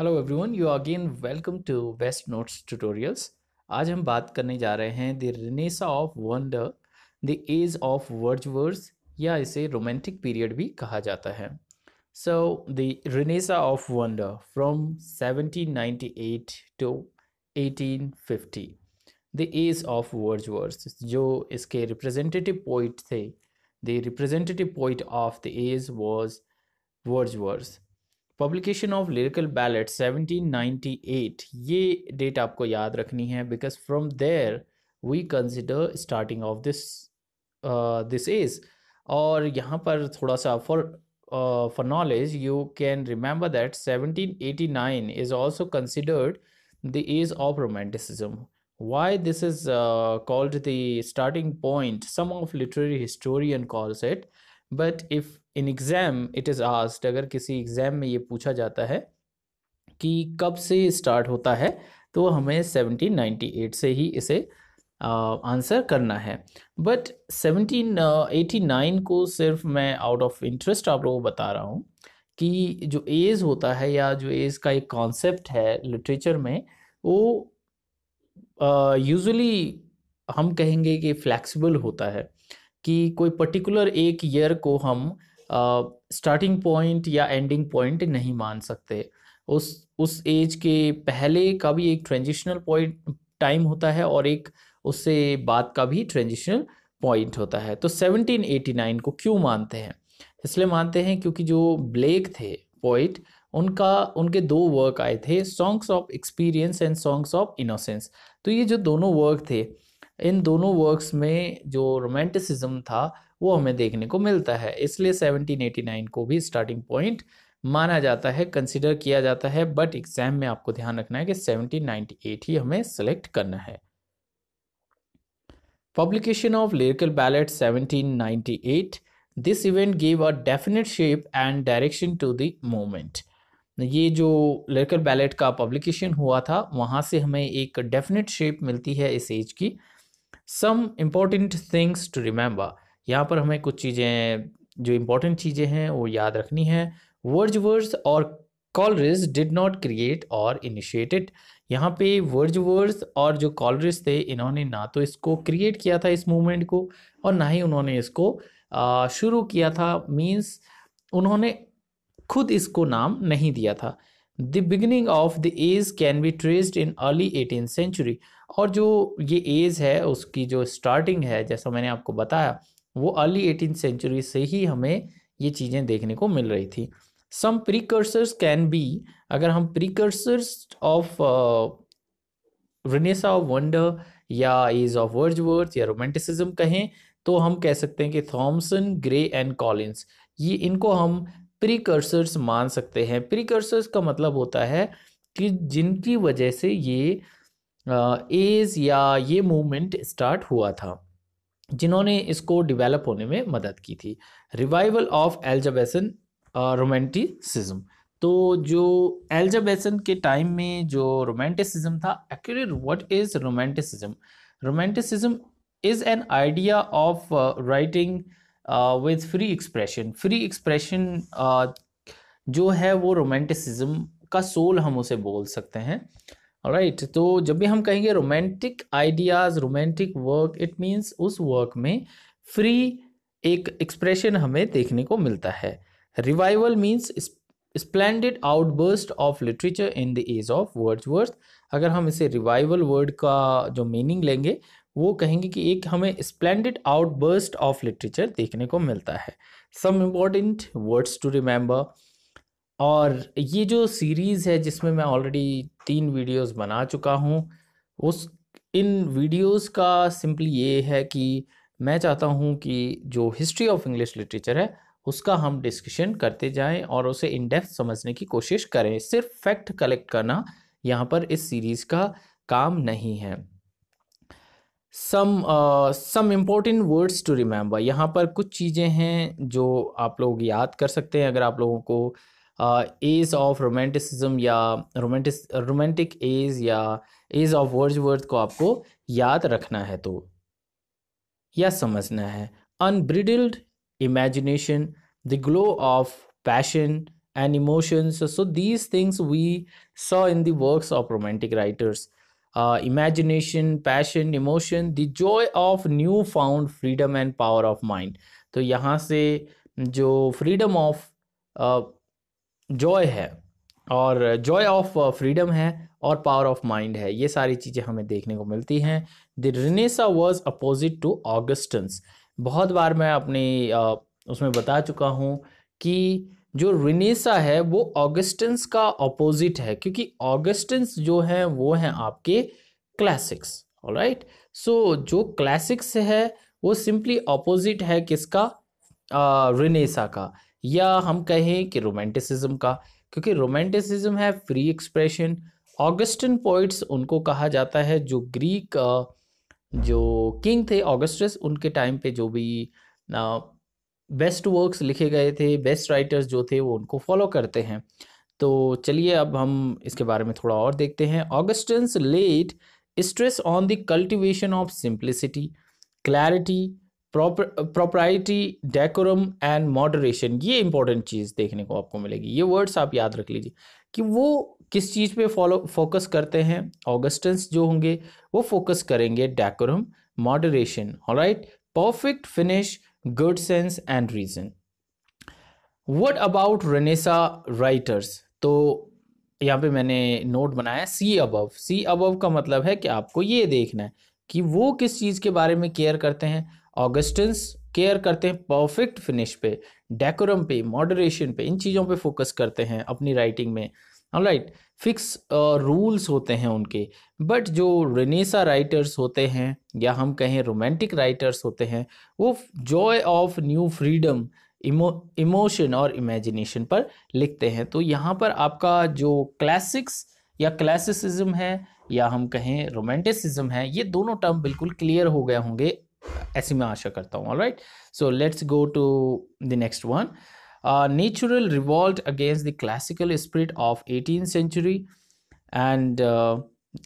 Hello everyone you again welcome to west notes tutorials आज हम बात करने जा रहे हैं the renaissance of wonder the age of Wordsworth या इसे रोमांटिक पीरियड भी कहा जाता है so the renaissance of wonder from 1798 to 1850 the age of Wordsworth जो इसके रिप्रेजेंटेटिव पोइट थे the representative poet of the age was Wordsworth publication of lyrical ballad 1798 ये डेट आपको याद रखनी है because from there we consider starting of this this is और यहाँ पर थोड़ा सा for for knowledge you can remember that 1789 is also considered the age of romanticism why this is uh, called the starting point some of literary historian calls it but if in exam it is asked अगर किसी exam में ये पूछा जाता है कि कब से स्टार्ट होता है तो हमें सेवनटीन नाइन्टी एट से ही इसे आंसर uh, करना है बट सेवनटीन एटी नाइन को सिर्फ मैं आउट ऑफ इंटरेस्ट आप लोगों को बता रहा हूँ कि जो एज होता है या जो एज का एक कॉन्सेप्ट है लिटरेचर में वो यूजुअली uh, हम कहेंगे कि फ्लैक्सिबल होता है कि कोई पर्टिकुलर एक ईयर को हम स्टार्टिंग पॉइंट या एंडिंग पॉइंट नहीं मान सकते उस उस एज के पहले का भी एक ट्रांजिशनल पॉइंट टाइम होता है और एक उससे बाद का भी ट्रांजिशनल पॉइंट होता है तो 1789 को क्यों मानते हैं इसलिए मानते हैं क्योंकि जो ब्लेक थे पॉइंट उनका उनके दो वर्क आए थे songs of experience and songs of innocence तो ये जो दोनों वर्क थे इन दोनों वर्क्स में जो रोमांटिसिज्म था वो हमें देखने को मिलता है इसलिए 1789 को भी स्टार्टिंग पॉइंट माना जाता है कंसिडर किया जाता है बट एग्जाम में आपको ध्यान रखना है कि 1798 ही हमें सेलेक्ट करना है publication of lyrical ballad 1798. This event gave a definite shape and direction to the moment ये जो लिरिकल बैलेट का पब्लिकेशन हुआ था वहाँ से हमें एक डेफिनेट शेप मिलती है इस एज की some important things to remember यहाँ पर हमें कुछ चीज़ें जो इम्पोर्टेंट चीज़ें हैं वो याद रखनी है वर्स और कॉलरिज डिड नॉट क्रिएट और इनिशिएटेड यहाँ पे वर्स और जो कॉलरिज थे इन्होंने ना तो इसको क्रिएट किया था इस मूवमेंट को और ना ही उन्होंने इसको शुरू किया था मीन्स उन्होंने खुद इसको नाम नहीं दिया था the beginning of the age can be traced in early eighteen century और जो ये एज है उसकी जो स्टार्टिंग है जैसा मैंने आपको बताया वो अर्ली एटीन सेंचुरी से ही हमें ये चीज़ें देखने को मिल रही थी सम प्रीकर्सर्स कैन बी अगर हम precursors of renaissance of wonder या एज ऑफ वर्ज वर्थ या रोमांटिसिज्म कहें तो हम कह सकते हैं कि थॉमसन ग्रे एंड कॉलिन्स ये इनको हम प्रीकर्सर्स मान सकते हैं प्रीकर्सर्स का मतलब होता है कि जिनकी वजह से ये एज या ये मूवमेंट स्टार्ट हुआ था जिन्होंने इसको डेवलप होने में मदद की थी रिवाइवल ऑफ एल्जाबेसन रोमेंटिसिज्म तो जो एल्जाबेसन के टाइम में जो रोमांटिसिज्म था actually what is romanticism romanticism is an idea of writing with free expression free expression जो है वो रोमांटिसिज्म का सोल हम उसे बोल सकते हैं राइट right, तो जब भी हम कहेंगे romantic ideas romantic work it means उस वर्क में फ्री एक एक्सप्रेशन हमें देखने को मिलता है revival means splendid outburst of literature in the age of Wordsworth अगर हम इसे रिवाइवल वर्ड का जो मीनिंग लेंगे वो कहेंगे कि एक हमें स्प्लेंडेड आउटबर्स्ट ऑफ लिटरेचर देखने को मिलता है some important words to remember और ये जो सीरीज़ है जिसमें मैं ऑलरेडी तीन वीडियोस बना चुका हूँ उस इन वीडियोस का सिंपली ये है कि मैं चाहता हूँ कि जो हिस्ट्री ऑफ इंग्लिश लिटरेचर है उसका हम डिस्कशन करते जाएं और उसे इन डेप्थ समझने की कोशिश करें सिर्फ फैक्ट कलेक्ट करना यहाँ पर इस सीरीज़ का काम नहीं है some some important words to remember यहाँ पर कुछ चीज़ें हैं जो आप लोग याद कर सकते हैं अगर आप लोगों को एज ऑफ रोमांटिसिज्म या रोमांटिस रोमांटिक एज या एज ऑफ वर्ड्स वर्ड को आपको याद रखना है तो या समझना है unbridled imagination the glow of passion and emotions so these things we saw in the work of romantic writers imagination passion emotion the joy of new found freedom and power of mind तो यहाँ से जो freedom of Joy है और Joy of freedom है और power of mind है ये सारी चीज़ें हमें देखने को मिलती हैं the renaissance was opposite to Augustans बहुत बार मैं अपनी uh, उसमें बता चुका हूँ कि जो रिनेसा है वो ऑगस्टन्स का ऑपोजिट है क्योंकि ऑगस्टन्स जो है वो है आपके क्लासिक्स राइट सो जो क्लासिक्स है वो सिंपली ऑपोजिट है किसका रिनेसा का या हम कहें कि रोमांटिसिज्म का क्योंकि रोमांटिसिज्म है फ्री एक्सप्रेशन ऑगस्टन पोइट्स उनको कहा जाता है जो ग्रीक जो किंग थे ऑगस्टस उनके टाइम पे जो भी बेस्ट वर्क्स लिखे गए थे बेस्ट राइटर्स जो थे वो उनको फॉलो करते हैं तो चलिए अब हम इसके बारे में थोड़ा और देखते हैं Augustans let stress on the cultivation of simplicity clarity propriety decorum and moderation ये इंपॉर्टेंट चीज़ देखने को आपको मिलेगी ये वर्ड्स आप याद रख लीजिए कि वो किस चीज़ पे फॉलो फोकस करते हैं ऑगस्टन्स जो होंगे वो फोकस करेंगे decorum moderation right perfect finish good sense and reason what about renaissance writers तो यहाँ पे मैंने नोट बनाया सी अबव सी अबव का मतलब है कि आपको ये देखना है कि वो किस चीज़ के बारे में केयर करते हैं ऑगस्टन्स केयर करते हैं परफेक्ट फिनिश पे डेकोरम पे मॉडरेशन पे इन चीज़ों पे फोकस करते हैं अपनी राइटिंग में राइट right. फिक्स रूल्स होते हैं उनके बट जो रेनेसा राइटर्स होते हैं या हम कहें रोमांटिक राइटर्स होते हैं वो joy of new freedom emo emotion और इमेजिनेशन पर लिखते हैं तो यहाँ पर आपका जो क्लासिक्स या क्लासिसिज्म है या हम कहें रोमांटिसिज्म है ये दोनों टर्म बिल्कुल क्लियर हो गए होंगे ऐसी मैं आशा करता हूँ right so let's go to the next one natural revolt against the classical spirit of eighteen century and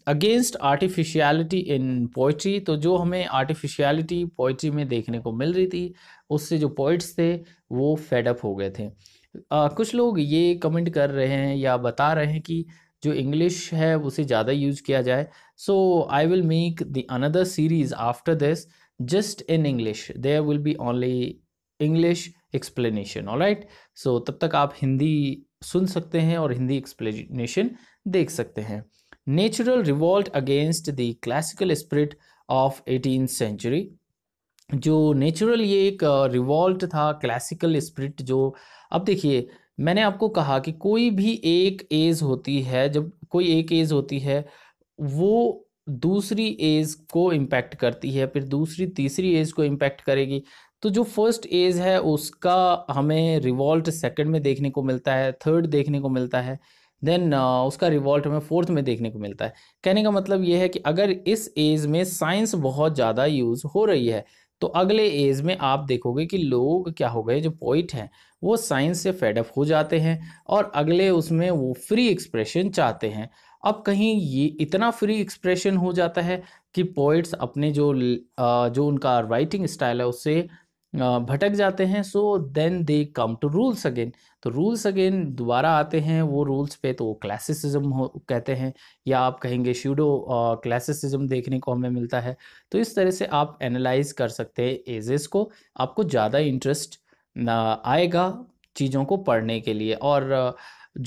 against artificiality in poetry तो जो हमें आर्टिफिशियलिटी पोइट्री में देखने को मिल रही थी उससे जो पोइट्स थे वो फेडअप हो गए थे आ, कुछ लोग ये कमेंट कर रहे हैं या बता रहे हैं कि जो इंग्लिश है उसे ज़्यादा यूज किया जाए so I will make the another series after this just in English there will be only English explanation right so तब तक आप हिंदी सुन सकते हैं और हिंदी एक्सप्लेनेशन देख सकते हैं natural revolt against the classical spirit of eighteen century जो नेचुरल ये एक रिवॉल्ट था क्लासिकल स्पिरिट जो अब देखिए मैंने आपको कहा कि कोई भी एक एज होती है जब कोई एक एज होती है वो दूसरी एज को इम्पैक्ट करती है फिर दूसरी तीसरी एज को इम्पैक्ट करेगी तो जो फर्स्ट एज है उसका हमें रिवॉल्ट सेकंड में देखने को मिलता है थर्ड देखने को मिलता है देन उसका रिवॉल्ट हमें फोर्थ में देखने को मिलता है कहने का मतलब ये है कि अगर इस एज में साइंस बहुत ज़्यादा यूज़ हो रही है तो अगले एज में आप देखोगे कि लोग क्या हो गए जो पोइट हैं वो साइंस से फेडअप हो जाते हैं और अगले उसमें वो फ्री एक्सप्रेशन चाहते हैं अब कहीं ये इतना फ्री एक्सप्रेशन हो जाता है कि पोइट्स अपने जो जो उनका राइटिंग स्टाइल है उससे भटक जाते हैं so then they come to rules again तो रूल्स अगेन दोबारा आते हैं वो रूल्स पे तो क्लासिसिज्म हो कहते हैं या आप कहेंगे शूडो क्लासिसिज्म देखने को हमें मिलता है तो इस तरह से आप एनालाइज कर सकते हैं एजेस को आपको ज़्यादा इंटरेस्ट आएगा चीज़ों को पढ़ने के लिए और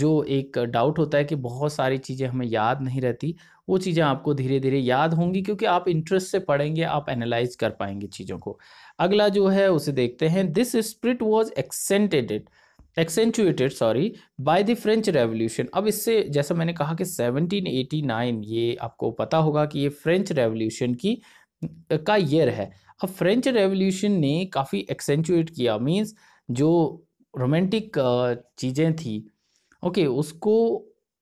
जो एक डाउट होता है कि बहुत सारी चीज़ें हमें याद नहीं रहती वो चीज़ें आपको धीरे धीरे याद होंगी क्योंकि आप इंटरेस्ट से पढ़ेंगे आप एनालाइज कर पाएंगे चीज़ों को अगला जो है उसे देखते हैं this spirit was accented accentuated sorry by the French revolution अब इससे जैसा मैंने कहा कि 1789 ये आपको पता होगा कि ये फ्रेंच रेवोल्यूशन की का ईयर है अब फ्रेंच रेवोल्यूशन ने काफ़ी एक्सेंचुएट किया मीन्स जो रोमांटिक चीज़ें थी ओके उसको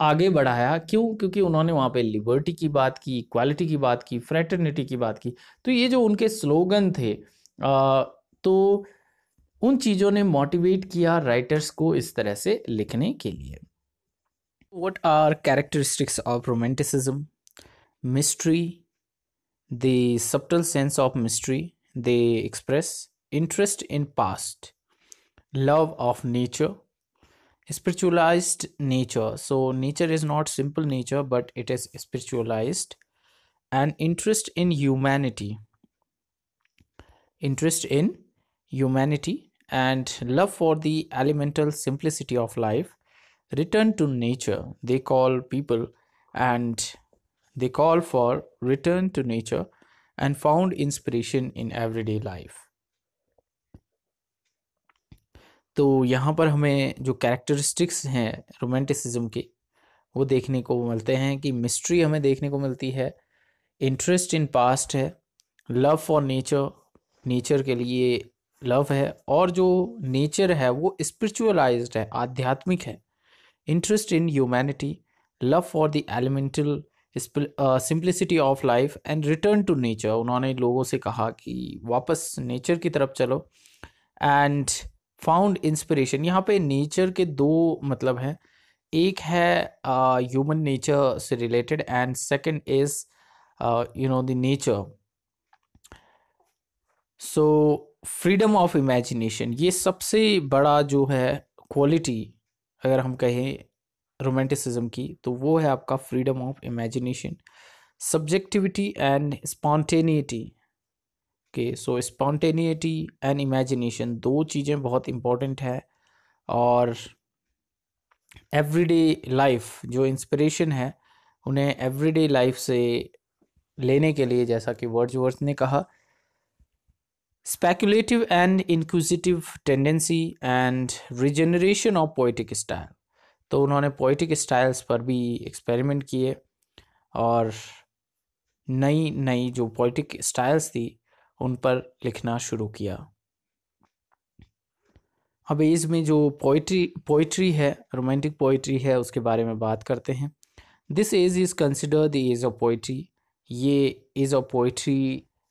आगे बढ़ाया क्यों क्योंकि उन्होंने वहाँ पे लिबर्टी की बात की इक्वालिटी की बात की फ्रेटर्निटी की बात की तो ये जो उनके स्लोगन थे तो उन चीजों ने मोटिवेट किया राइटर्स को इस तरह से लिखने के लिए what are characteristics of romanticism mystery the subtle sense of mystery they express interest in past love of nature spiritualise nature so nature is not simple nature but it is spiritualise and interest in humanity interest in humanity, and love for the elemental simplicity of life, return to nature, they call people, and they call for return to nature and found inspiration in everyday life. तो यहाँ पर हमें जो characteristics हैं romanticism के वो देखने को मिलते हैं कि मिस्ट्री हमें देखने को मिलती है इंटरेस्ट इन पास्ट है लव फॉर नेचर नेचर के लिए लव है और जो नेचर है वो स्पिरिचुअलाइज्ड है आध्यात्मिक है interest in humanity love for the elemental simplicity of life and return to nature उन्होंने लोगों से कहा कि वापस नेचर की तरफ चलो एंड फाउंड इंस्पिरेशन यहाँ पे नेचर के दो मतलब हैं एक है ह्यूमन uh, नेचर से related and second is you know the nature so freedom of imagination ये सबसे बड़ा जो है क्वालिटी अगर हम कहें रोमांटिसिज्म की तो वो है आपका freedom of imagination subjectivity and spontaneity के सो स्पॉन्टेनिटी एंड इमेजिनेशन दो चीज़ें बहुत इम्पॉर्टेंट है और एवरीडे लाइफ जो इंस्पिरेशन है उन्हें एवरीडे लाइफ से लेने के लिए जैसा कि वर्ड्सवर्थ ने कहा speculative and inquisitive tendency and regeneration of poetic style तो उन्होंने पोइटिक स्टाइल्स पर भी एक्सपेरिमेंट किए और नई नई जो पोइटिक स्टाइल्स थी उन पर लिखना शुरू किया अब इसमें जो पोइट्री पोइट्री है रोमांटिक पोइट्री है उसके बारे में बात करते हैं this age is consider the age of poetry ये एज ऑफ पोइट्री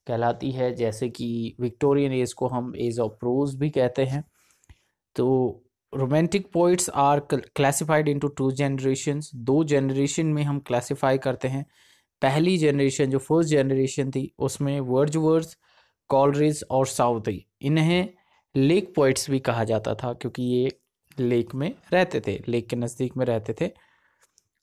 कहलाती है जैसे कि विक्टोरियन एज को हम एज ऑफ प्रोज भी कहते हैं तो romantic poets are classified into two generation दो जनरेशन में हम क्लासिफाई करते हैं पहली जनरेशन जो फर्स्ट जनरेशन थी उसमें वर्जवर्स कॉलरेज और साउथी इन्हें लेक पोइट्स भी कहा जाता था क्योंकि ये लेक में रहते थे लेक के नज़दीक में रहते थे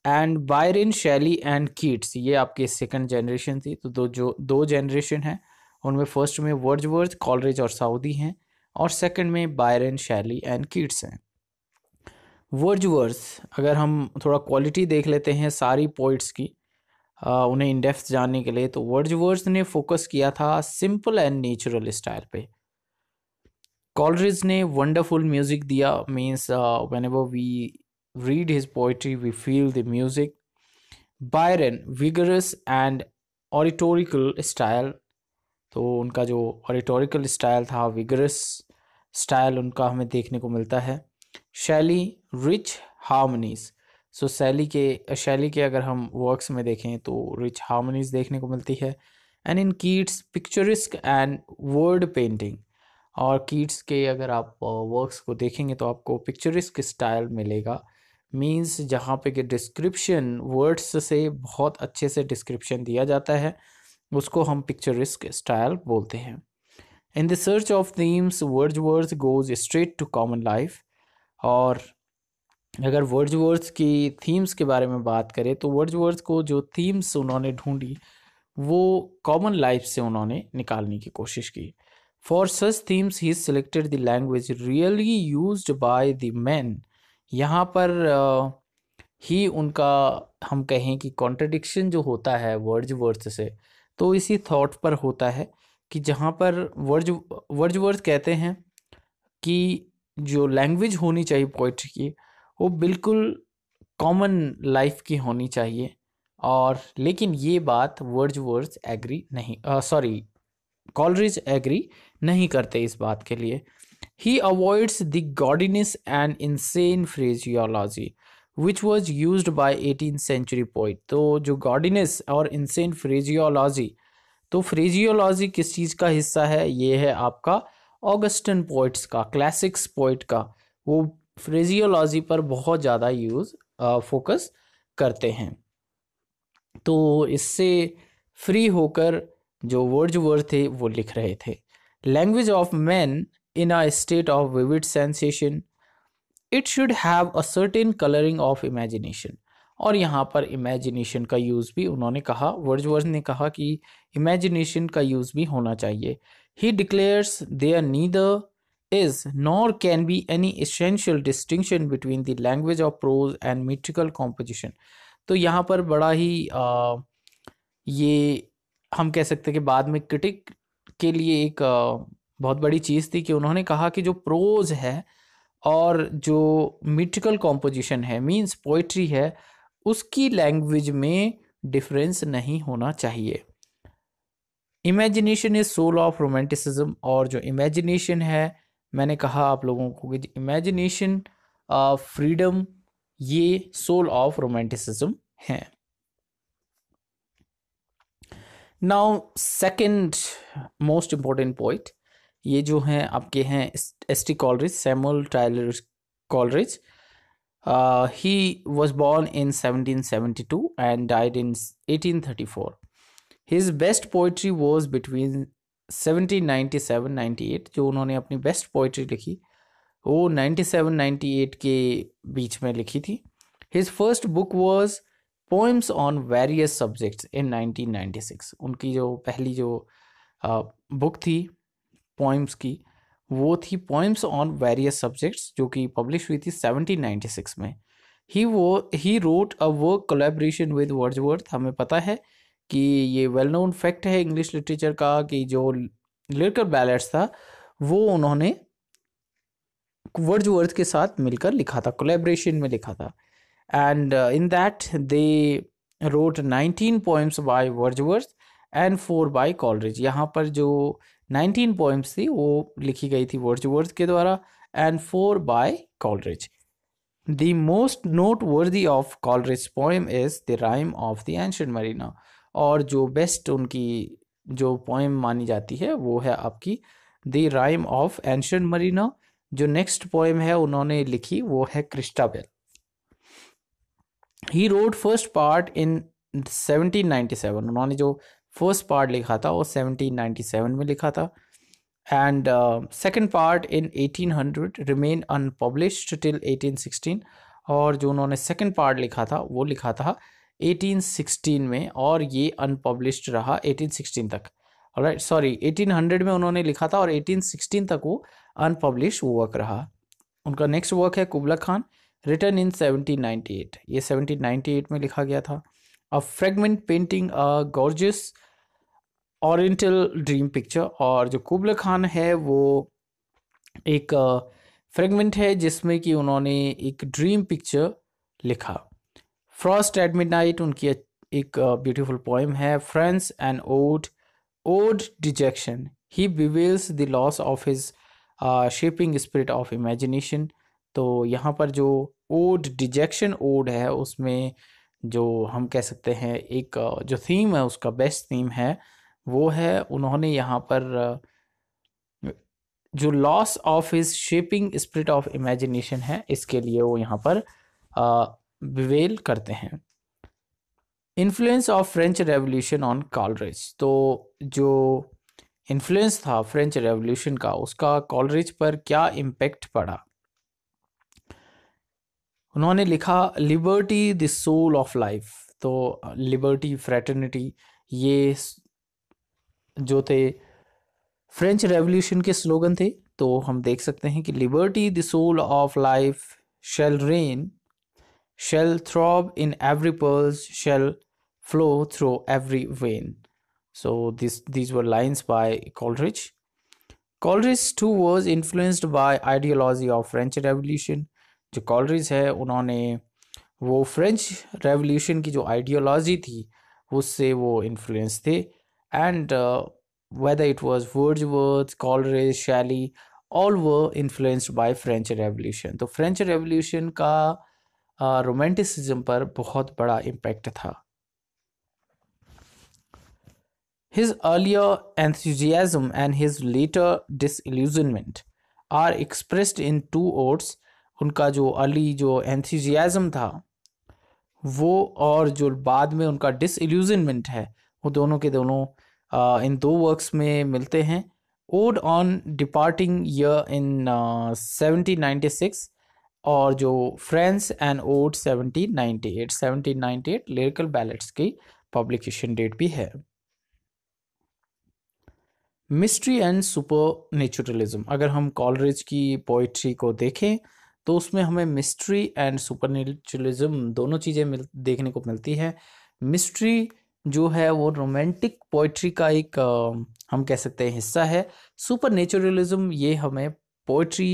एंड बायरिन शैली एंड कीट्स ये आपके सेकंड जनरेशन थी तो दो जो दो जनरेशन हैं उनमें फर्स्ट में वर्जवर्थ कॉलरेज और साउदी हैं और सेकंड में बायरन शैली एंड कीट्स हैं वर्जवर्थ अगर हम थोड़ा क्वालिटी देख लेते हैं सारी पोइट्स की आ, उन्हें इनडेप्थ जानने के लिए तो वर्जवर्थ ने फोकस किया था सिंपल एंड नेचुरल स्टाइल पे कॉलरेज ने वंडरफुल म्यूज़िक दिया means whenever we read his poetry, we feel the music. Byron, vigorous and oratorical style तो उनका जो ऑडिटोरिकल स्टाइल था विगरस स्टाइल उनका हमें देखने को मिलता है शैली रिच हार्मनीज सो शैली के शैली के अगर हम वर्क्स में देखें तो रिच हार्मनीज देखने को मिलती है and in Keats picturesque and word painting और कीट्स के अगर आप वर्क्स uh, को देखेंगे तो आपको पिक्चरिस्क स्टाइल मिलेगा मीन्स जहाँ पे कि डिस्क्रिप्शन वर्ड्स से बहुत अच्छे से डिस्क्रिप्शन दिया जाता है उसको हम पिक्चरिस्क स्टाइल बोलते हैं in the search of themes Wordsworth goes straight to common life और अगर वर्ड्स वर्ड्स की थीम्स के बारे में बात करें तो वर्ड्स वर्ड्स को जो थीम्स उन्होंने ढूंढी वो कॉमन लाइफ से उन्होंने निकालने की कोशिश की for such themes he selected the language really used by the man यहाँ पर ही उनका हम कहें कि कॉन्ट्रडिक्शन जो होता है वर्ज वर्स से तो इसी थॉट पर होता है कि जहाँ पर वर्ज वर्ज वर्स कहते हैं कि जो लैंग्वेज होनी चाहिए पोइट्री की वो बिल्कुल कॉमन लाइफ की होनी चाहिए और लेकिन ये बात वर्ज वर्स एग्री नहीं सॉरी कॉलरिज एग्री नहीं करते इस बात के लिए He avoids the gaudiness and insane phraseology which was used by 18th century poet तो जो gaudiness और insane phraseology तो phraseology किस चीज़ का हिस्सा है ये है आपका ऑगस्टन पोइट्स का क्लासिक्स पोइट का वो फ्रेजियोलॉजी पर बहुत ज़्यादा यूज़ फोकस करते हैं तो इससे फ्री होकर जो वर्ड वर्ड थे वो लिख रहे थे language of man in a state of vivid sensation it should have a certain coloring of imagination और यहाँ पर इमेजिनेशन का यूज़ भी उन्होंने कहा वर्ज वर्ज ने कहा कि इमेजिनेशन का यूज़ भी होना चाहिए he declares there neither is nor can be any essential distinction between the language of prose and metrical composition तो यहाँ पर बड़ा ही आ, ये हम कह सकते हैं कि बाद में क्रिटिक के लिए एक आ, बहुत बड़ी चीज़ थी कि उन्होंने कहा कि जो प्रोज है और जो मिटिकल कॉम्पोजिशन है मीन्स पोइट्री है उसकी लैंग्वेज में डिफरेंस नहीं होना चाहिए imagination is soul of romanticism और जो इमेजिनेशन है मैंने कहा आप लोगों को कि इमेजिनेशन फ्रीडम ये सोल ऑफ रोमांटिसिज्म है now second most important point ये जो हैं आपके हैं S T Coleridge Samuel Taylor Coleridge he was born in 1772 and died in 1834 his best poetry was between 1797-98 जो उन्होंने अपनी बेस्ट पोइट्री लिखी वो 97-98 के बीच में लिखी थी his first book was poems on various subjects in 1996 उनकी जो पहली जो बुक थी पोइम्स की वो थी पोइम्स ऑन वेरियस सब्जेक्ट्स जो कि पब्लिश हुई थी 1796 में ही वो he wrote a work collaboration with Wordsworth हमें पता है कि ये वेल नोन फैक्ट है इंग्लिश लिटरेचर का कि जो लिरिकल बैलेट्स था वो उन्होंने वर्जवर्थ के साथ मिलकर लिखा था कोलेब्रेशन में लिखा था and in that they wrote nineteen poems by Wordsworth and four by Coleridge यहाँ पर जो नाइनटीन पोइम्स थी वो लिखी गई थी वर्ज वर्ड्सवर्थ के द्वारा and four by Coleridge the most noteworthy of Coleridge poem is the rime of the ancient mariner और जो बेस्ट उनकी जो पोइम मानी जाती है वो है आपकी the rime of ancient mariner जो नेक्स्ट पोइम है उन्होंने लिखी वो है Christabel he wrote first part in seventeen seven उन्होंने जो फर्स्ट पार्ट लिखा था वो 1797 में लिखा था and second part in 1800 remain unpublished till 1816 और जो उन्होंने सेकंड पार्ट लिखा था वो लिखा था 1816 में और ये अनपब्लिश रहा 1816 तक राइट सॉरी 1800 में उन्होंने लिखा था और 1816 तक वो अनपब्लिश वर्क रहा उनका नेक्स्ट वर्क है कुबला खान रिटर्न इन 1798 ये 1798 में लिखा गया था a fragment painting a gorgeous oriental dream picture और जो कुबल खान है वो एक फ्रेगमेंट है जिसमें कि उन्होंने एक ड्रीम पिक्चर लिखा फ्रॉस्ट एट मिड नाइट उनकी एक ब्यूटीफुल पोएम है friends and ode ode dejection he bewails the loss of his shaping spirit of imagination तो यहाँ पर जो ओड डिजेक्शन ओड है उसमें जो हम कह सकते हैं एक जो थीम है उसका बेस्ट थीम है वो है उन्होंने यहाँ पर जो loss of his shaping spirit of imagination है इसके लिए वो यहाँ पर विवेल करते हैं influence of French revolution on Coleridge तो जो इन्फ्लुएंस था फ्रेंच रेवोल्यूशन का उसका कॉलरेज पर क्या इम्पेक्ट पड़ा उन्होंने लिखा liberty the soul of life तो लिबर्टी फ्रेटर्निटी ये जो थे फ्रेंच रेवोल्यूशन के स्लोगन थे तो हम देख सकते हैं कि liberty the soul of life shall reign shall throb in every pulse shall flow through every vein so this these were lines by Coleridge Coleridge too was influenced by ideology of French revolution जो Coleridge है उन्होंने वो French revolution की जो ideology थी उससे वो influence थे and uh, whether it was wordsworth coleridge shelley all were influenced by French revolution तो फ्रेंच रेवोल्यूशन का रोमांटिसिज्म पर बहुत बड़ा इम्पैक्ट था His earlier enthusiasm and his later disillusionment are expressed in two odes. उनका जो early जो enthusiasm था वो और जो बाद में उनका डिसल्यूजनमेंट है वो दोनों के दोनों इन दो वर्क्स में मिलते हैं ode on departing year in seventeen ninety six और जो friends and ode seventeen ninety eight seventeen ninety eight lyrical ballads की पब्लिकेशन डेट भी है मिस्ट्री एंड सुपर नेचुरलिज्म अगर हम कॉलरेज की पोइट्री को देखें तो उसमें हमें मिस्ट्री एंड सुपर नेचुरलिज्म दोनों चीज़ें मिल देखने को मिलती है मिस्ट्री जो है वो रोमांटिक पोइट्री का एक हम कह सकते हैं हिस्सा है सुपर नेचुरलिज्म ये हमें पोइट्री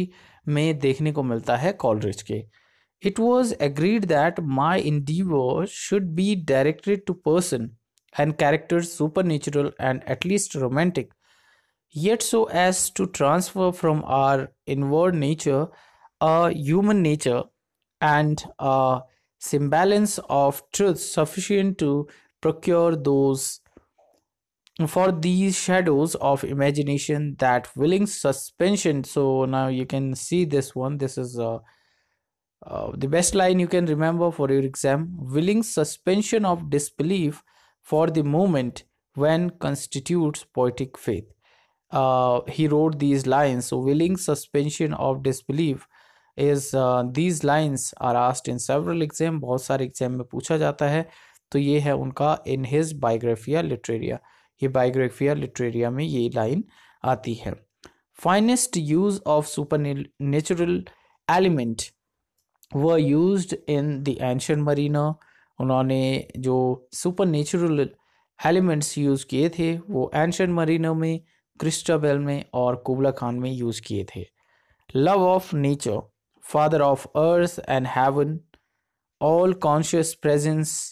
में देखने को मिलता है कॉलरेज के it was agreed that my in endeavours should be directed to person and character super natural and at least romantic yet so as to transfer from our in inward nature human nature and semblance of truth sufficient to procure those for these shadows of imagination that willing suspension so now you can see this one this is uh, uh, the best line you can remember for your exam willing suspension of disbelief for the moment when constitutes poetic faith uh, he wrote these lines so willing suspension of disbelief is uh, these lines are asked in several exam बहुत सारे exam में पूछा जाता है तो ये है उनका इन हिज बायोग्राफिया लिटरेरिया ये बायोग्राफिया लिटरेरिया में ये लाइन आती है finest use of super natural element we use in the ancient mariner उन्होंने जो सुपर नेचुरल एलिमेंट्स यूज़ किए थे वो एंशन मरीनो में क्रिस्टाबेल में और कुबला खान में यूज़ किए थे love of nature father of earth and heaven all conscious presence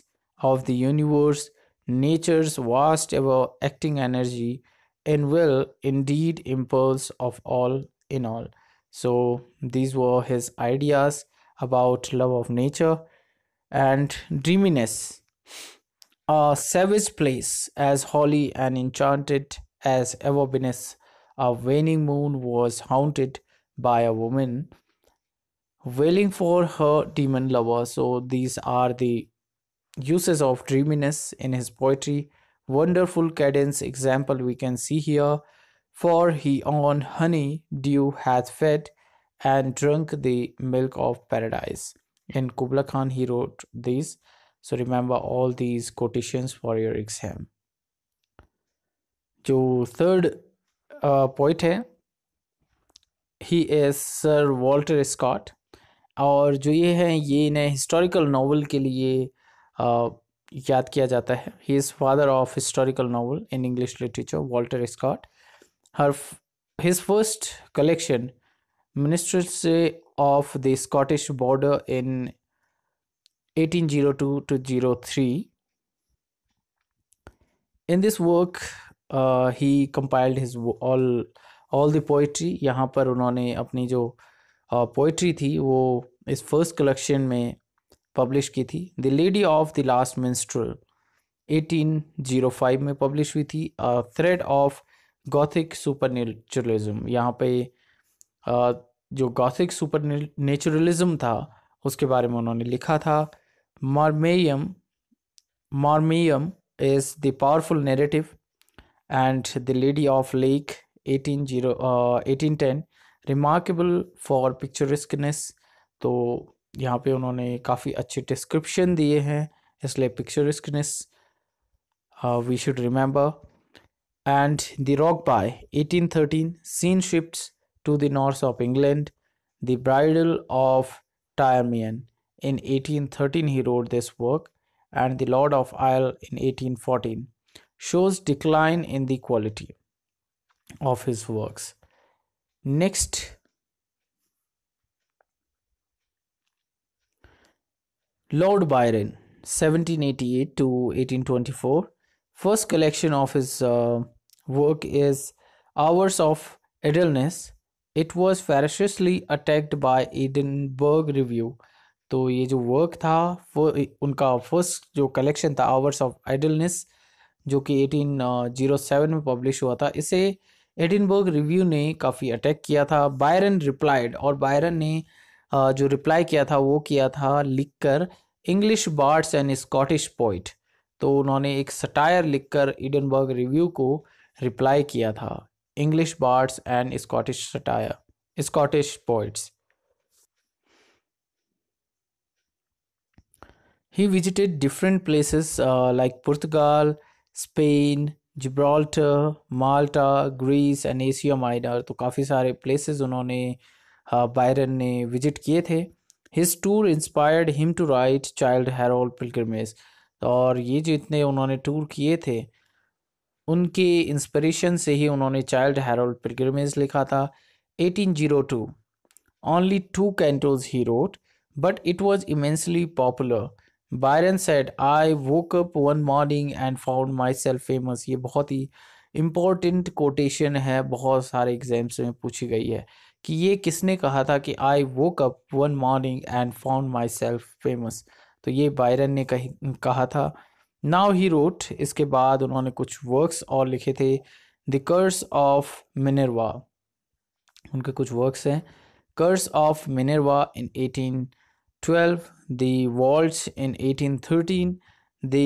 of the universe, nature's vast ever acting energy, and will indeed impulse of all in all. So these were his ideas about love of nature and dreaminess. A savage place as holy and enchanted as ever Venice, a waning moon was haunted by a woman wailing for her demon lover. So these are the uses of dreaminess in his poetry. Wonderful cadence example we can see here. For he on honey dew hath fed and drunk the milk of paradise. In Kubla Khan, he wrote these. So remember all these quotations for your exam. जो third uh, poet है he is Sir Walter Scott और जो ये हैं ये इन्हें historical के लिए याद किया जाता है he is father of historical novel in English literature Walter Scott her his first collection से of the Scottish border in 1802 to 03 in this work uh, he compiled his all all the poetry यहाँ पर उन्होंने अपनी जो poetry uh, थी वो इस first collection में पब्लिश की थी the lady of the last minstrel 1805 में पब्लिश हुई थी thread of gothic super naturalism यहाँ पे जो गॉथिक सुपर नेचुरलिज्म था उसके बारे में उन्होंने लिखा था Marmion Marmion is the powerful narrative and lady of lake of zero eighteen ten remarkable for picturesqueness तो यहाँ पे उन्होंने काफ़ी अच्छे description दिए हैं इसलिए picturesqueness we should remember and the Rokeby 1813 scene shifts to the north of England, the Bridal of Tyrmian. In 1813, he wrote this work, and The Lord of Isle in 1814 shows decline in the quality of his works. Next, Lord Byron, 1788 to 1824. First collection of his uh, work is Hours of Idleness. It was ferociously attacked by Edinburgh Review. तो ये जो work था वो उनका first जो collection था hours of idleness जो कि 1807 में पब्लिश हुआ था इसे एडिनबर्ग रिव्यू ने काफ़ी अटैक किया था बायरन रिप्लाइड और बायरन ने जो रिप्लाई किया था वो किया था लिखकर English bards and Scottish poet तो उन्होंने एक सटायर लिखकर ईडनबर्ग रिव्यू को रिप्लाई किया था English bards and Scottish satire Scottish poets he visited different places like Portugal Spain Gibraltar Malta Greece and Asia minor तो काफ़ी सारे प्लेसेस उन्होंने बायरन ने विजिट किए थे his tour inspired him to write Childe Harold pilgrimage और ये जितने उन्होंने टूर किए थे उनके इंस्पिरेशन से ही उन्होंने चाइल्ड हेरोल्ड पिलग्रमेज लिखा था 1802 only two cantos he wrote but it was immensely popular Byron said I woke up one morning and found myself famous ये बहुत ही इम्पॉर्टेंट कोटेशन है बहुत सारे एग्जाम्स में पूछी गई है कि ये किसने कहा था कि I woke up one morning and found myself famous तो ये बायरन ने कही कहा था नाउ ही रोट इसके बाद उन्होंने कुछ वर्क्स और लिखे थे द कर्स ऑफ मिनरवा उनके कुछ वर्क्स हैं curse of Minerva in 1812 the waltz in 1813 the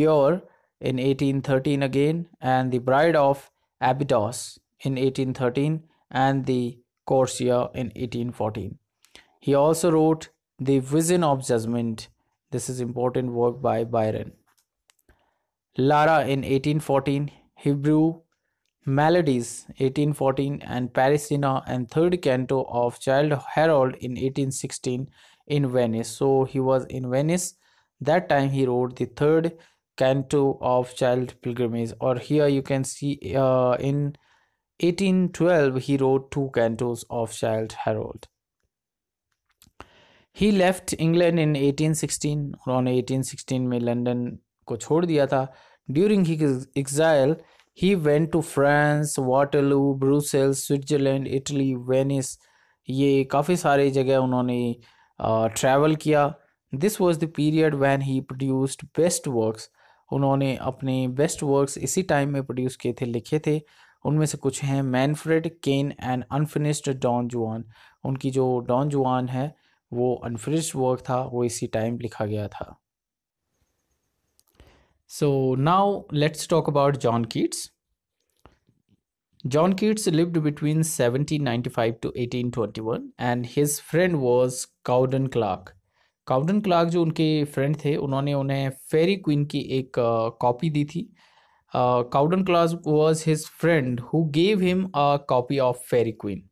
Giaour in 1813 again and the bride of abydos in 1813 and the Corsia in 1814. He also wrote The Vision of Judgment. This is important work by Byron. Lara in 1814, Hebrew Melodies 1814 and Parisina and third canto of Child Harold in 1816 in Venice. So he was in Venice. That time he wrote the third canto of Child Pilgrimage or here you can see uh, in 1812 he wrote two cantos of Child Harold. He left England in 1816. On 1816 mein London ko chhod diya tha. During his exile he went to France, Waterloo, Brussels, Switzerland, Italy, Venice. ये काफ़ी सारे जगह उन्होंने travel किया this was the period when he produced best works उन्होंने अपने best works इसी time में प्रोड्यूस किए थे लिखे थे उनमें से कुछ हैं Manfred Cain and unfinished Don Juan उनकी जो डॉन जुआन है वो अनफिनिश्ड वर्क था वो इसी टाइम लिखा गया था so now let's talk about John Keats John Keats lived between 1795 to 1821 and his friend was Cowden Clark. Cowden Clark जो उनके फ्रेंड थे उन्होंने उन्हें फेरी क्वीन की एक कॉपी uh, दी थी Uh, Cowden Claus was his friend who gave him a copy of Fairy Queen.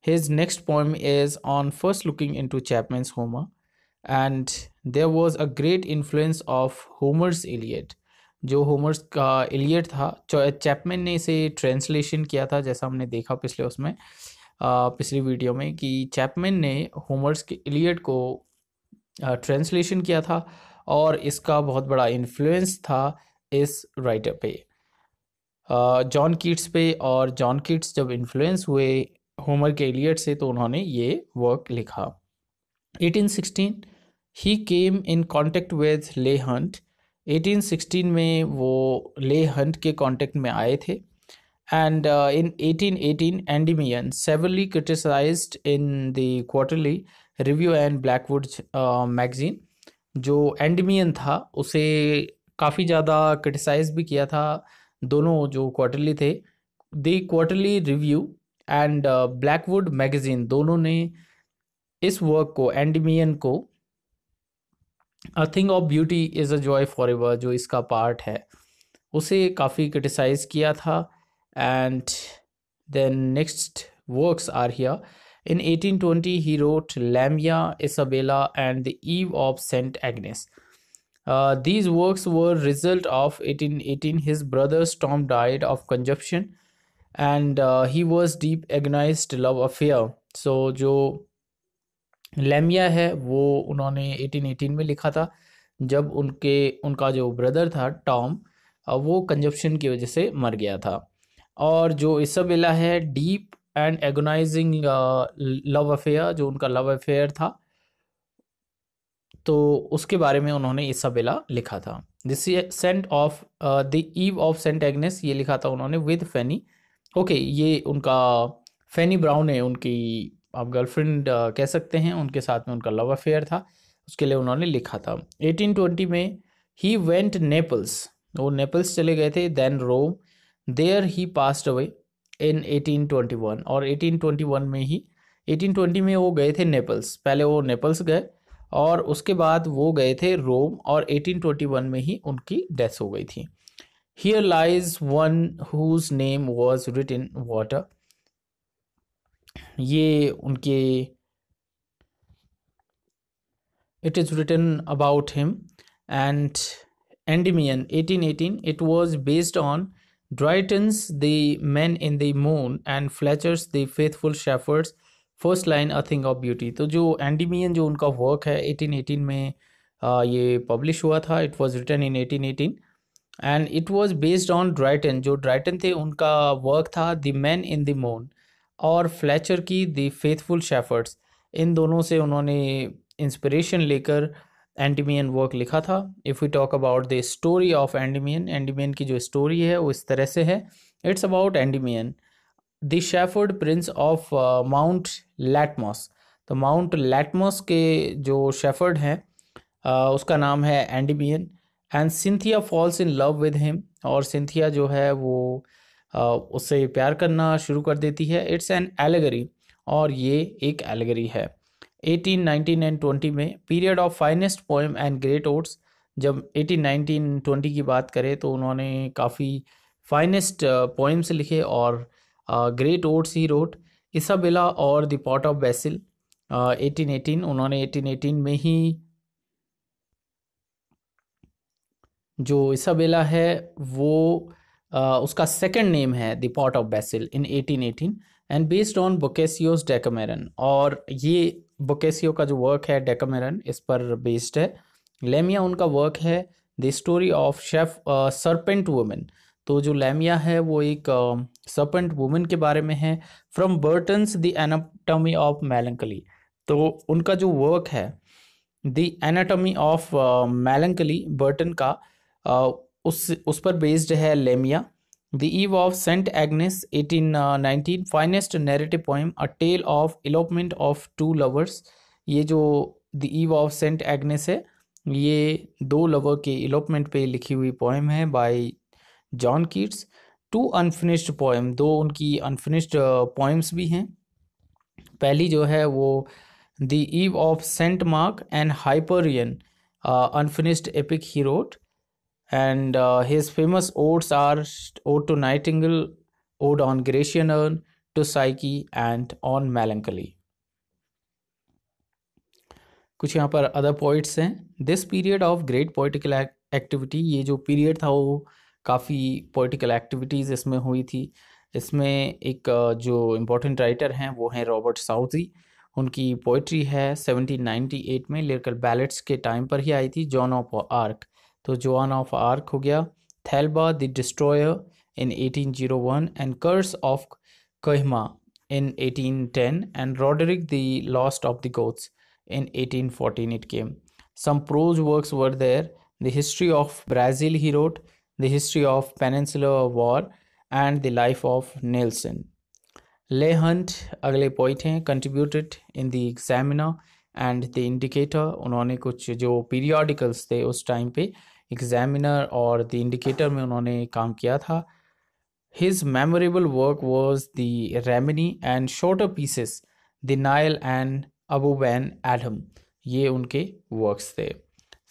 His next poem is on first looking into Chapman's Homer, and there was a great influence of Homer's Iliad. जो होमर्स का Elliot था Chapman ने इसे translation किया था जैसा हमने देखा पिछले उसमें पिछली वीडियो में कि चैपमैन ने होमर्स के इलियट को ट्रांसलेशन किया था और इसका बहुत बड़ा इन्फ्लुएंस था इस राइटर पे जॉन किट्स पे और जॉन किट्स जब इन्फ्लुएंस हुए होमर के एलियट से तो उन्होंने ये वर्क लिखा 1816 he came in contact with Leigh Hunt 1816 में वो ले हंट के कांटेक्ट में आए थे and in 1818 Endymion severely criticise in the quarterly review and Blackwood magazine जो एंडमियन था उसे काफ़ी ज़्यादा क्रिटिसाइज़ भी किया था दोनों जो क्वार्टरली थे the quarterly review and Blackwood magazine दोनों ने इस वर्क को एंडमियन को a thing of beauty is a joy for ever जो इसका पार्ट है उसे काफ़ी क्रिटिसाइज़ किया था and then next works are here in 1820, he wrote Lamia Isabella and the eve of Saint Agnes Uh, these works were result of 1818 his brother Storm died of consumption and uh, he was deep agonized love affair. So जो Lamia है वो उन्होंने 1818 में लिखा था जब उनके उनका जो ब्रदर था टॉम वो कंजप्शन की वजह से मर गया था और जो इसबेला है deep and agonising love affair जो उनका लव अफेयर था तो उसके बारे में उन्होंने इसाबेला लिखा था this Saint of the eve of Saint Agnes ये लिखा था उन्होंने विद फैनी ओके ये उनका फैनी ब्राउन है उनकी आप गर्लफ्रेंड uh, कह सकते हैं उनके साथ में उनका लव अफेयर था उसके लिए उन्होंने लिखा था 1820 में ही वेंट नेपल्स वो नेपल्स चले गए थे then Rome there he passed away in 1821 और 1821 में ही 1820 में वो गए थे नेपल्स पहले वो नेपल्स गए और उसके बाद वो गए थे रोम और 1821 में ही उनकी डेथ हो गई थी here lies one whose name was writ water ये उनके it is written about him and Endymion 1818 it was based on Drayton's the man in the moon and Fletcher's the faithful shepherds first line a thing of beauty तो जो Endymion जो उनका work है 1818 में आ, ये publish हुआ था it was written in 1818 and it was based on Drayton जो ड्राइटन थे उनका वर्क था the man in the moon और फ्लैचर की द फेथफुल शेफर्ड्स इन दोनों से उन्होंने इंस्पिरेशन लेकर एंडीमियन वर्क लिखा था if you talk about the story of Endymion Endymion की जो स्टोरी है वो इस तरह से है it's about Endymion the shepherd prince of mount Latmos तो माउंट लैटमॉस के जो शेफर्ड हैं उसका नाम है Endymion and Cynthia falls in love with him और सिंथिया जो है वो उससे प्यार करना शुरू कर देती है इट्स एन एलेगरी और ये एक एलेगरी है 18, 19 एंड 20 में period of finest poem and great odes जब 18, 19, 20 की बात करें तो उन्होंने काफ़ी फाइनेस्ट पोएम्स लिखे और great odes he wrote Isabella और द पॉट ऑफ बेसिल 1818 उन्होंने 1818 में ही जो इसाबेला है वो आ, उसका सेकंड नेम है the pot of basil in 1818 and based on Boccaccio's Decameron और ये बोकेसियो का जो वर्क है डेकमेरन इस पर बेस्ड है लेमिया उनका वर्क है the story of shape serpent woman तो जो लैमिया है वो एक सपेंट वुमेन के बारे में है from Burton's the anatomy of melancholy तो उनका जो वर्क है the anatomy of melancholy Burton का uh, उस उस पर बेस्ड है Lamia the eve of Saint Agnes eighteen nineteen finest narrative poem a tale of elopement of two lovers ये जो द ईव ऑफ सेंट एग्नेस है ये दो लवर के इलोपमेंट पे लिखी हुई पोइम है by John Keats two unfinished poem दो उनकी अनफिनिश्ड पोएम्स भी हैं पहली जो है वो the eve of Saint Mark and Hyperion unfinished epic he wrote and his famous odes are ode to nightingale ode on Grecian urn to Psyche and on melancholy कुछ यहाँ पर अदर पॉइंट्स हैं this period of great poetical activity ये जो period था वो काफ़ी political activities इसमें हुई थी इसमें एक जो इम्पोर्टेंट राइटर हैं वो हैं रॉबर्ट साउजी उनकी पोइट्री है 1798 में लिरिकल बैलेट्स के टाइम पर ही आई थी जॉन ऑफ आर्क तो जॉन ऑफ आर्क हो गया Thalaba the destroyer in 1801 and curse of Kehama in 1810 and Roderick the lost of the Goths in 1814 it came some prose works were there the history of Brazil he wrote the history of Peninsular War, and the life of Nelson. Le Hunt अगले point हैं contributed in the examiner and the indicator उन्होंने कुछ जो periodicals थे उस time पे examiner और the indicator में उन्होंने काम किया था His memorable work was the Remini and shorter pieces, The Nile and Abu Ben Adam. ये उनके works थे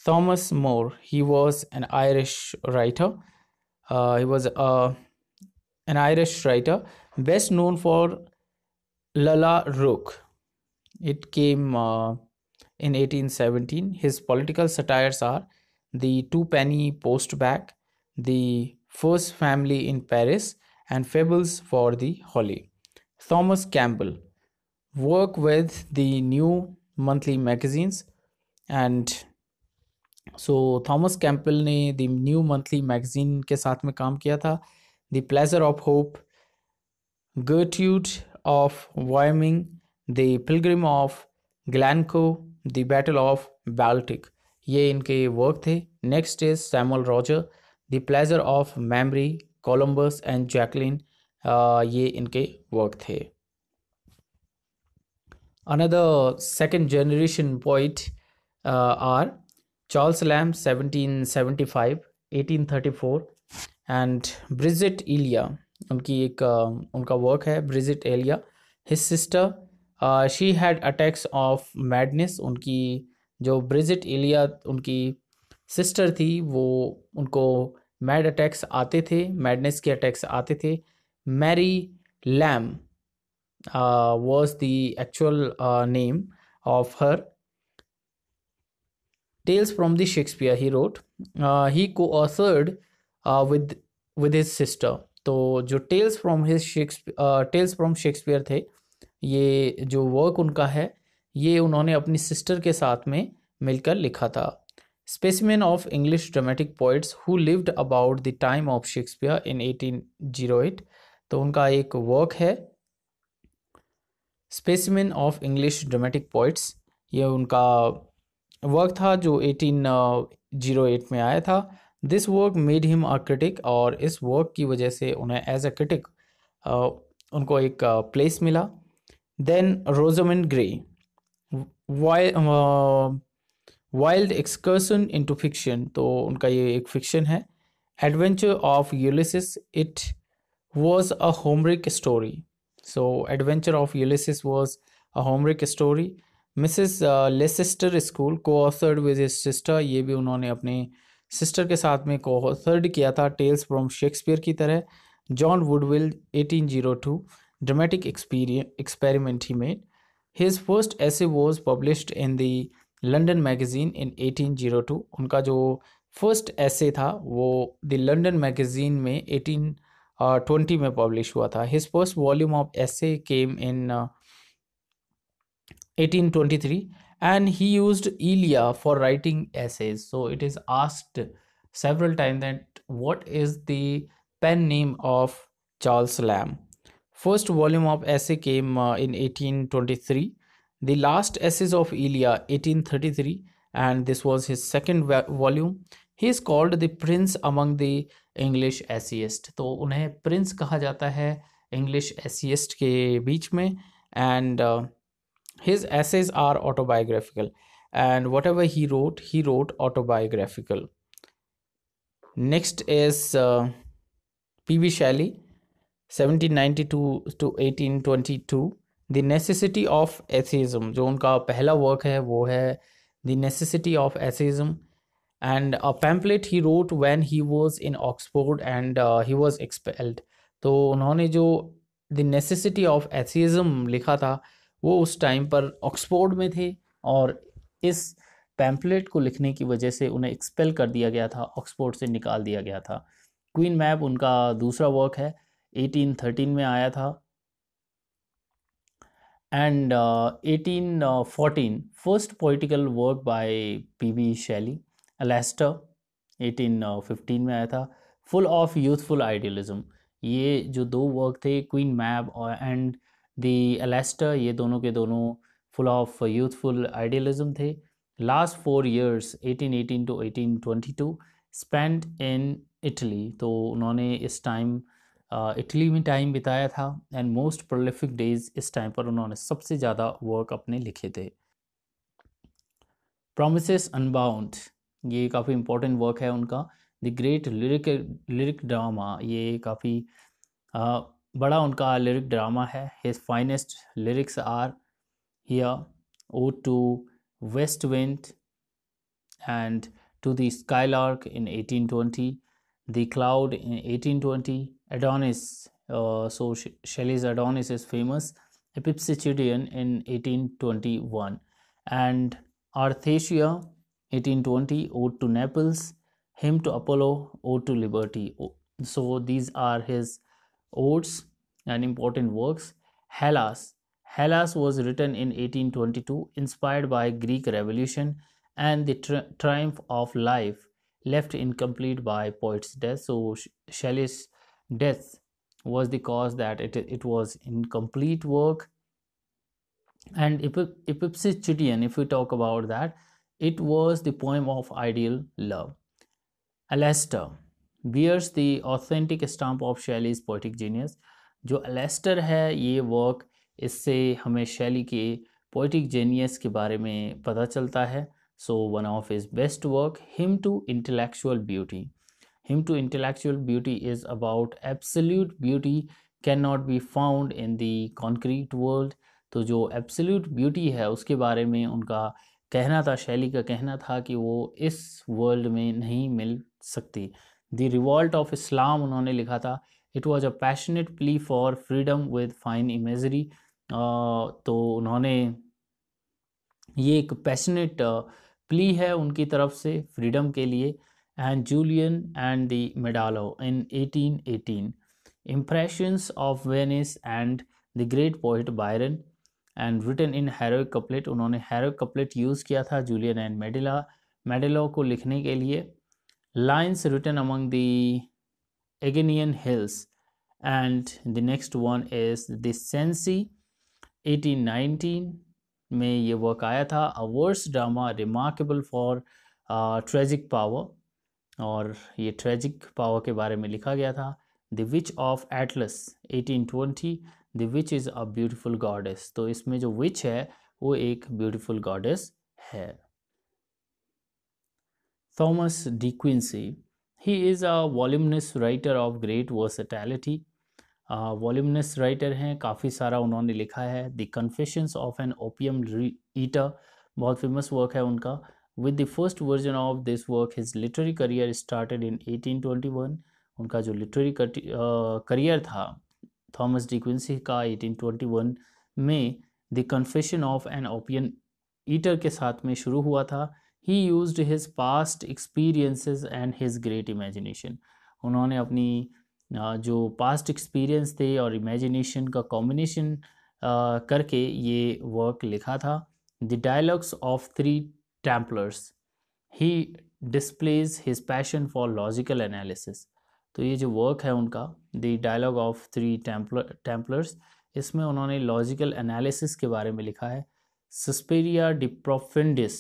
Thomas More, he was an Irish writer. Uh, he was uh, an Irish writer, best known for Lalla Rook. It came uh, in 1817. His political satires are The Two Penny Postbag, The First Family in Paris, and Fables for the Holly. Thomas Campbell work with the new monthly magazines and so Thomas Campbell ने the new monthly magazine के साथ में काम किया था the pleasure of hope गर्ट्यूड of Wyoming the pilgrim of Glencoe the battle of Baltic ये इनके वर्क थे next is Samuel Roger the pleasure of memory Columbus and Jacqueline ये इनके वर्क थे another second generation point are five eighteen 1775 1834 and Bridget Elia उनकी एक उनका work है Bridget Elia his sister she had attacks of madness उनकी जो Brigid Elia उनकी सिस्टर थी वो उनको मैड अटैक्स आते थे मैडनेस के अटैक्स आते थे Mary Lamb was the actual name of her Tales from the Shakespeare he wrote. Uh, he co-authored uh, with with his sister. तो जो tales from his Shakespeare tales from Shakespeare थे ये जो work उनका है ये उन्होंने अपनी सिस्टर के साथ में मिलकर लिखा था specimen of English dramatic poets who lived about the time of Shakespeare in 1808 तो उनका एक वर्क है specimen of English dramatic poets ये उनका वर्क था जो एटीन जीरो एट में आया था this work made him a critic और इस वर्क की वजह से उन्हें एज अ क्रिटिक उनको एक प्लेस uh, मिला then Rosamund Gray wild excursion into fiction तो उनका ये एक फिक्शन है adventure of Ulysses it was a Homeric story so adventure of Ulysses was a Homeric story Mrs Leicester school coauthored with sister ये भी उन्होंने अपने sister के साथ में कोऑथर्ड किया था टेल्स फ्रॉम शेक्सपियर की तरह John Woodvil 1802 dramatic experiment he made his first essay was published in the London magazine in 1802 उनका जो फर्स्ट ऐसे था वो द लंडन मैगजीन में एटीन ट्वेंटी में पब्लिश हुआ था his first volume of essay came in uh, 1823 and he used Elia for writing essays. So it is asked several times that what is the pen name of Charles Lamb. First volume of essay came uh, in 1823. The last essays of Elia 1833 and this was his second volume. He is called the prince among the English essayists. तो उन्हें prince कहा जाता है English essayist के बीच में and uh, His essays are autobiographical, and whatever he wrote, he wrote autobiographical. Next is uh, P.B. Shelley, 1792 to 1822, The Necessity of Atheism. जो उनका पहला वर्क है वो है The Necessity of Atheism. And a pamphlet he wrote when he was in Oxford and uh, he was expelled. तो उन्होंने जो the necessity of atheism लिखा था वो उस टाइम पर ऑक्सफोर्ड में थे और इस पैम्पलेट को लिखने की वजह से उन्हें एक्सपेल कर दिया गया था ऑक्सफोर्ड से निकाल दिया गया था क्वीन मैप उनका दूसरा वर्क है 1813 में आया था and eighteen fourteen first political work by P B Shelley Alastor eighteen fifteen में आया था फुल ऑफ यूथफुल आइडियलिज्म ये जो दो वर्क थे Queen Mab and the Alastor ये दोनों के दोनों फुल ऑफ यूथफुल आइडियलिज्म थे last four years 1818 to 1822 spend in Italy तो उन्होंने इस टाइम इटली में टाइम बिताया था एंड मोस्ट प्रोलिफिक डेज इस टाइम पर उन्होंने सबसे ज़्यादा वर्क अपने लिखे थे प्रोमिस अनबाउंड ये काफ़ी इंपॉर्टेंट वर्क है उनका the great lyric lyric drama ये काफ़ी बड़ा उनका लिरिक ड्रामा है lyrics are here: O to West Wind, and to the Skylark in 1820 the cloud in 1820 adonis uh, so shelley's adonis is famous epipsychidion in 1821 and arthesia eighteen twenty, O to naples hymn to apollo O to liberty so these are his odes and important works. Hellas. Hellas was written in 1822, inspired by Greek Revolution and the tri triumph of life, left incomplete by poet's death. So Shelley's death was the cause that it, it was incomplete work. And Epipsychidion, if we talk about that, it was the poem of ideal love. Alastair bears the authentic stamp of Shelley's poetic genius जो Alastor है ये work इससे हमें शैली के poetic genius के बारे में पता चलता है so one of his best work hymn to intellectual beauty hymn to intellectual beauty is about absolute beauty cannot be found in the concrete world तो जो एब्सल्यूट ब्यूटी है उसके बारे में उनका कहना था शैली का कहना था कि वो इस वर्ल्ड में नहीं मिल सकती द रिवॉल्ट ऑफ इस्लाम उन्होंने लिखा था it was a passionate plea for freedom with fine imagery तो उन्होंने ये एक पैशनेट प्ली है उनकी तरफ से फ्रीडम के लिए and Julian and the Maddalo in 1818 impression of Venice and the great poet Byron and written in heroic couplet उन्होंने हेरोइक कपलेट यूज़ किया था जूलियन एंड मेडिला मेडिलो को लिखने के लिए lines written among the Aganian hills and the next one is the Sensi 1819 में ये work आया था a verse drama remarkable for tragic power और ये ट्रेजिक पावर के बारे में लिखा गया था the witch of Atlas 1820 the witch is a beautiful goddess तो इसमें जो विच है वो एक ब्यूटिफुल गॉडेस है Thomas De Quincey. He is a voluminous writer of great versatility. Voluminous uh, writer हैं काफ़ी सारा उन्होंने लिखा है the confessions of an opium eater बहुत फेमस वर्क है उनका with the first version of this work his literary career started in 1821 उनका जो लिटरेरी करियर था थॉमस डी क्विंसी का 1821 में the confession of an opium eater के साथ में शुरू हुआ था he used his past experiences and his great imagination उन्होंने अपनी जो पास्ट एक्सपीरियंस थे और इमेजिनेशन का कॉम्बिनेशन करके ये वर्क लिखा था the dialogues of three templars he displays his passion for logical analysis तो ये जो वर्क है उनका dialogue dialogue of three templars इसमें उन्होंने लॉजिकल एनालिसिस के बारे में लिखा है सस्पेरिया डिप्रोफेंडिस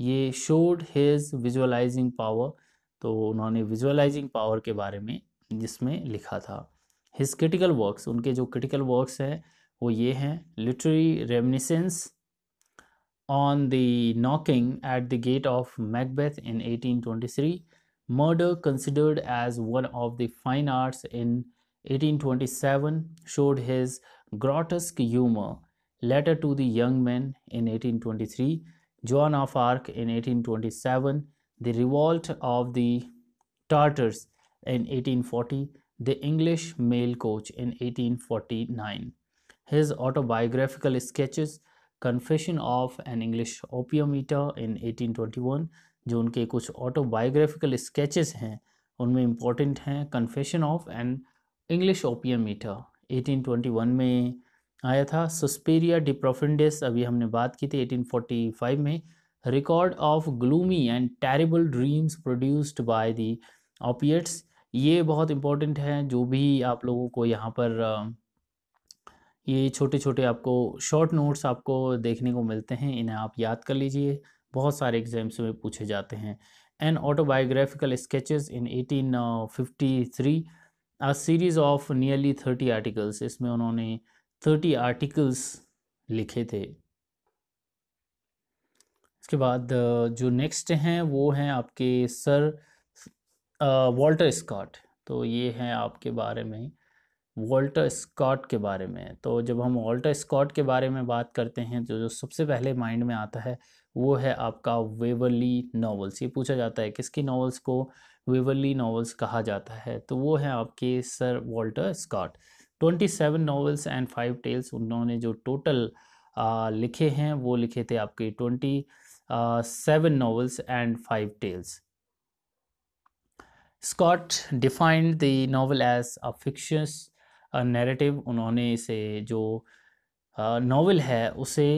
ये शोड हेज विजुअलाइजिंग पावर तो उन्होंने विजुअलाइजिंग पावर के बारे में जिसमें लिखा था हिज क्रिटिकल वर्क्स उनके जो क्रिटिकल वर्क्स हैं वो ये हैं literary reminiscences on the knocking at the gate of Macbeth in 1823 murder considered as one of the fine arts in 1827 showed his grotesque humor letter to the young man in 1823 Joan of Arc in 1827, the revolt of the Tartars in 1840, the English mail coach in 1849. His autobiographical sketches, Confession of an English Opium Eater in 1821, जो उनके कुछ autobiographical sketches हैं उनमें important हैं Confession of an English Opium Eater 1821 में आया था सुस्पेरिया डिप्रोफिंडेस अभी हमने बात की थी 1845 में record of gloomy and terrible dreams produced by the opiates ये बहुत इम्पोर्टेंट है जो भी आप लोगों को यहाँ पर ये छोटे छोटे आपको शॉर्ट नोट्स आपको देखने को मिलते हैं इन्हें आप याद कर लीजिए बहुत सारे एग्जाम्स में पूछे जाते हैं an autobiographical sketches in 1853 a series of nearly thirty articles इसमें उन्होंने थर्टी आर्टिकल्स लिखे थे इसके बाद जो नेक्स्ट हैं वो हैं आपके सर वॉल्टर स्कॉट तो ये हैं आपके बारे में वॉल्टर स्कॉट के बारे में तो जब हम वॉल्टर स्कॉट के बारे में बात करते हैं जो जो सबसे पहले माइंड में आता है वो है आपका वेवरली नॉवल्स ये पूछा जाता है किसकी नावल्स को वेवरली नॉवल्स कहा जाता है तो वो है आपके sir Walter Scott twenty seven novels and five tales उन्होंने जो टोटल लिखे हैं वो लिखे थे आपके twenty seven and five tales Scott defined the novel as a fictitious narrative उन्होंने इसे जो नॉवल है उसे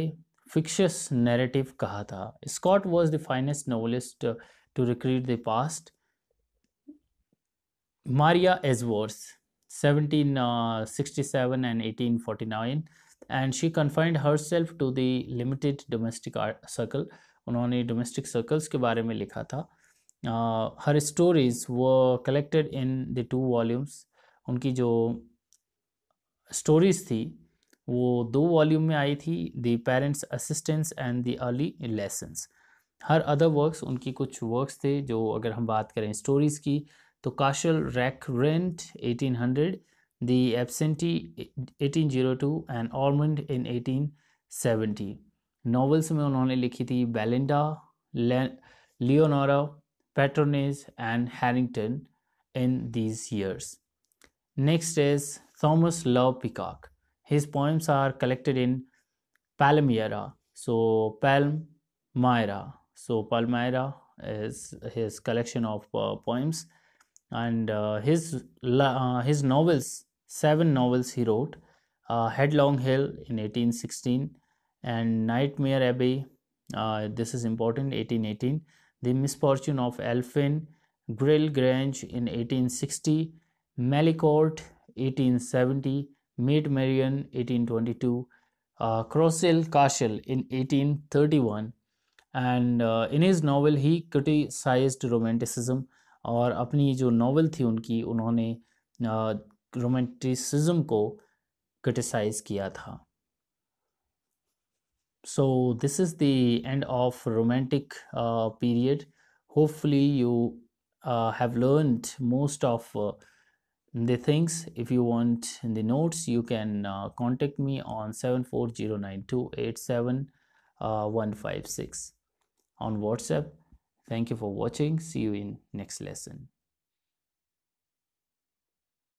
फिक्शस नैरेटिव कहा था Scott was the finest novelist to recreate the past Maria Edgeworth 1767 and 1849 and she confined herself to the limited domestic art circle उन्होंने domestic circles के बारे में लिखा था uh, her stories were collected in the two volumes उनकी जो stories थी वो दो वॉल्यूम में आई थी the parents assistance and the early lessons her other works उनकी कुछ वर्क्स थे जो अगर हम बात करें स्टोरीज़ की तो rack rent 1800, the Absentee 1802 and Ormond in 1870. Novels. में उन्होंने लिखी थी Belinda Leonora patronage and Harrington in years. Next is Thomas Love Peacock. His poems are collected in Palmyra. So Palmyra. So Palmyra is his collection of uh, poems and uh, his uh, his novels seven novels he wrote uh, headlong hill in 1816 and nightmare abbey uh, this is important 1818 the misfortune of elfin grill grange in 1860 Malicourt 1870 Maid Marian 1822 uh, Crossell Castle in 1831 and uh, in his novel he criticized romanticism और अपनी जो novel थी उनकी उन्होंने romanticism को criticise किया था so this is the end of romantic period hopefully you have learned most of the things if you want the notes you can contact me on seven four zero nine two eight seven one five six on WhatsApp Thank you for watching. See you in next lesson.